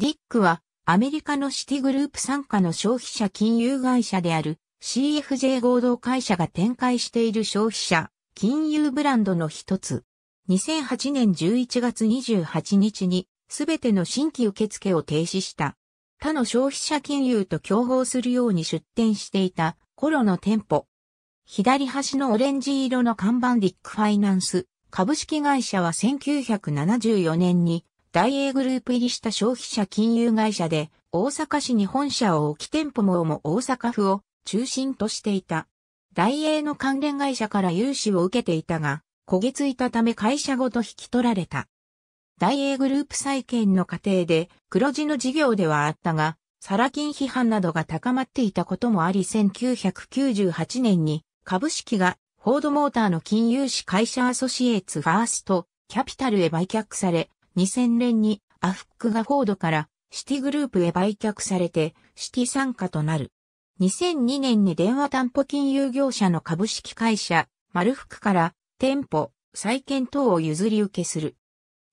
ディックはアメリカのシティグループ傘下の消費者金融会社である CFJ 合同会社が展開している消費者金融ブランドの一つ。2008年11月28日に全ての新規受付を停止した。他の消費者金融と競合するように出店していた頃の店舗。左端のオレンジ色の看板ディックファイナンス株式会社は1974年に大英グループ入りした消費者金融会社で、大阪市に本社を置き店舗も大阪府を中心としていた。大英の関連会社から融資を受けていたが、焦げついたため会社ごと引き取られた。大英グループ再建の過程で黒字の事業ではあったが、サラ金批判などが高まっていたこともあり1998年に株式がフォードモーターの金融資会社アソシエーツファーストキャピタルへ売却され、2000年にアフックがフォードからシティグループへ売却されてシティ参加となる。2002年に電話担保金融業者の株式会社マルフクから店舗、再建等を譲り受けする。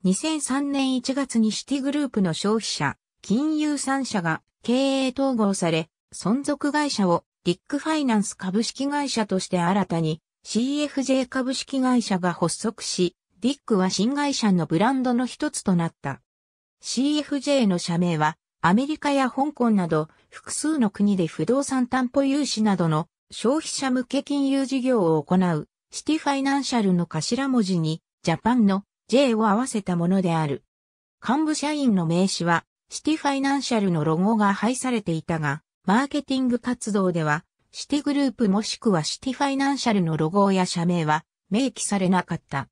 2003年1月にシティグループの消費者、金融3社が経営統合され、存続会社をリックファイナンス株式会社として新たに CFJ 株式会社が発足し、ディックは新会社のブランドの一つとなった。CFJ の社名は、アメリカや香港など、複数の国で不動産担保融資などの消費者向け金融事業を行う、シティファイナンシャルの頭文字に、ジャパンの J を合わせたものである。幹部社員の名刺は、シティファイナンシャルのロゴが配されていたが、マーケティング活動では、シティグループもしくはシティファイナンシャルのロゴや社名は明記されなかった。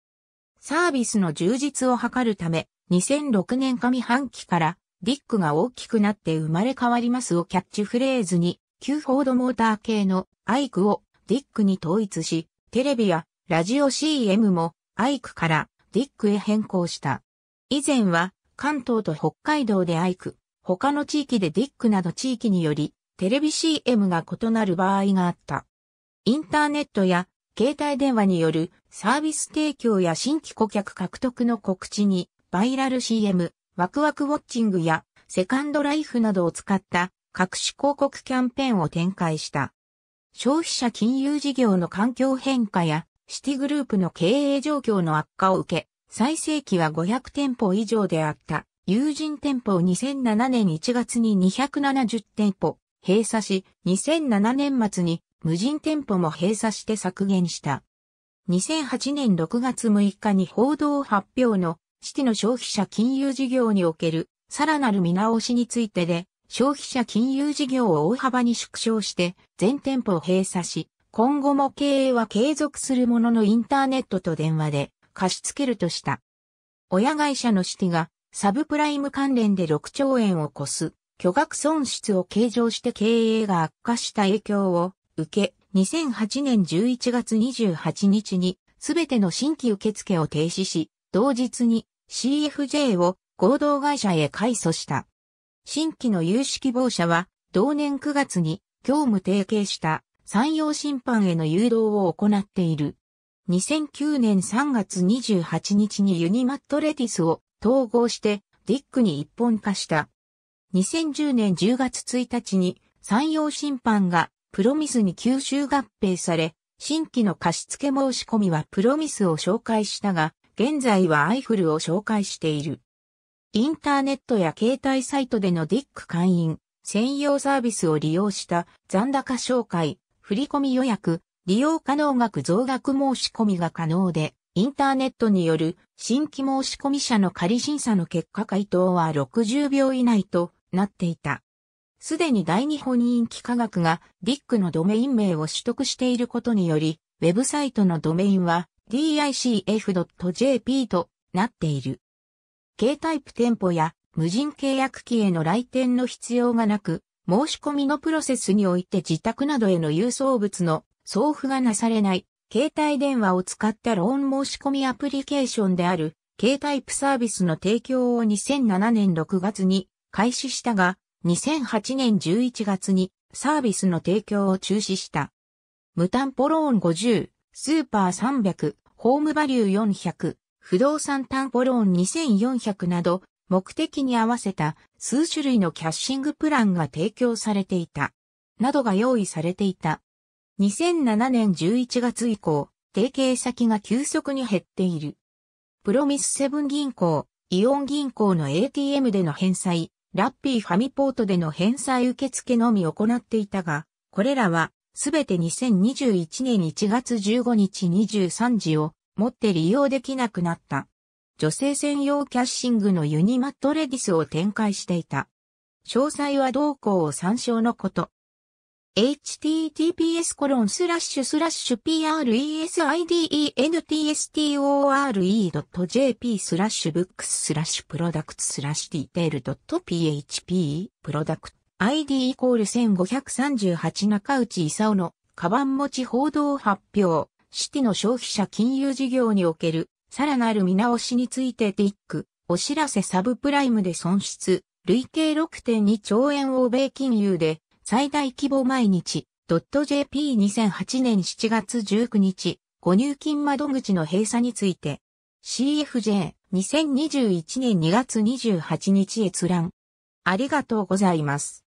サービスの充実を図るため、2006年上半期から、ディックが大きくなって生まれ変わりますをキャッチフレーズに、旧フォードモーター系のアイクをディックに統一し、テレビやラジオ CM もアイクからディックへ変更した。以前は関東と北海道でアイク、他の地域でディックなど地域によりテレビ CM が異なる場合があった。インターネットや携帯電話によるサービス提供や新規顧客獲得の告知に、バイラル CM、ワクワクウォッチングや、セカンドライフなどを使った各種広告キャンペーンを展開した。消費者金融事業の環境変化や、シティグループの経営状況の悪化を受け、最盛期は500店舗以上であった。友人店舗を2007年1月に270店舗閉鎖し、2007年末に無人店舗も閉鎖して削減した。2008年6月6日に報道発表の、シティの消費者金融事業における、さらなる見直しについてで、消費者金融事業を大幅に縮小して、全店舗を閉鎖し、今後も経営は継続するもののインターネットと電話で貸し付けるとした。親会社のシティがサブプライム関連で6兆円を超す巨額損失を計上して経営が悪化した影響を受け、2008年11月28日にすべての新規受付を停止し、同日に CFJ を合同会社へ改組した。新規の有識傍望者は、同年9月に業務提携した山陽審判への誘導を行っている。2009年3月28日にユニマットレティスを統合してディックに一本化した。2010年10月1日に山陽審判がプロミスに吸収合併され、新規の貸付申し込みはプロミスを紹介したが、現在はアイフルを紹介している。インターネットや携帯サイトでのディック会員、専用サービスを利用した残高紹介、振込予約、利用可能額増額申し込みが可能で、インターネットによる新規申し込み者の仮審査の結果回答は60秒以内となっていた。すでに大日本人気科学が DIC のドメイン名を取得していることにより、ウェブサイトのドメインは dicf.jp となっている。K タイプ店舗や無人契約機への来店の必要がなく、申し込みのプロセスにおいて自宅などへの郵送物の送付がなされない、携帯電話を使ったローン申し込みアプリケーションである、K タイプサービスの提供を2007年6月に開始したが、2008年11月にサービスの提供を中止した。無担保ローン50、スーパー300、ホームバリュー400、不動産担保ローン2400など、目的に合わせた数種類のキャッシングプランが提供されていた。などが用意されていた。2007年11月以降、提携先が急速に減っている。プロミスセブン銀行、イオン銀行の ATM での返済、ラッピーファミポートでの返済受付のみ行っていたが、これらはすべて2021年1月15日23時を持って利用できなくなった。女性専用キャッシングのユニマットレディスを展開していた。詳細は同行を参照のこと。https コロンスラッシュスラッシュ presidentstore.jp スラッシュブックススラッシュプロダクツスラッシュディテールドット php プロダクト ID イコール1538中内勲のカバン持ち報道発表シティの消費者金融事業におけるさらなる見直しについてティックお知らせサブプライムで損失累計6.2兆円欧米金融で最大規模毎日、.jp2008 年7月19日、ご入金窓口の閉鎖について、CFJ2021 年2月28日閲覧。ありがとうございます。